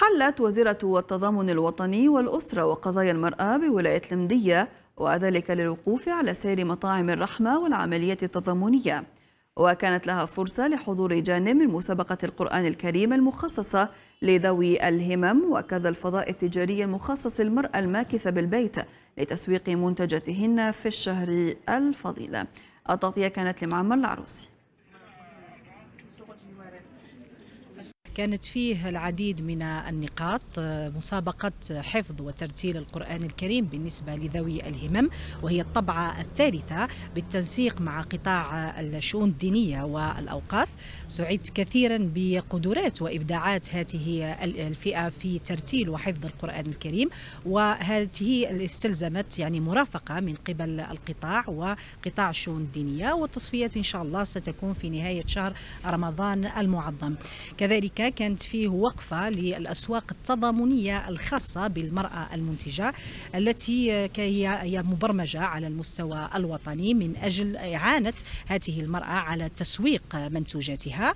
حلت وزيرة التضامن الوطني والأسرة وقضايا المرأة بولاية المدية وذلك للوقوف على سير مطاعم الرحمة والعمليات التضامنية وكانت لها فرصة لحضور جانب من مسابقة القرآن الكريم المخصصة لذوي الهمم وكذا الفضاء التجاري المخصص للمرأة الماكثة بالبيت لتسويق منتجاتهن في الشهر الفضيل التغطية كانت لمعمر العروسي كانت فيه العديد من النقاط آه، مسابقة حفظ وترتيل القرآن الكريم بالنسبة لذوي الهمم وهي الطبعة الثالثة بالتنسيق مع قطاع الشؤون الدينية والأوقاف سعدت كثيرا بقدرات وإبداعات هذه الفئة في ترتيل وحفظ القرآن الكريم وهذه استلزمت يعني مرافقة من قبل القطاع وقطاع الشؤون الدينية والتصفيات إن شاء الله ستكون في نهاية شهر رمضان المعظم كذلك كانت فيه وقفة للأسواق التضامنية الخاصة بالمرأة المنتجة التي هي مبرمجة على المستوى الوطني من أجل إعانة هذه المرأة على تسويق منتوجاتها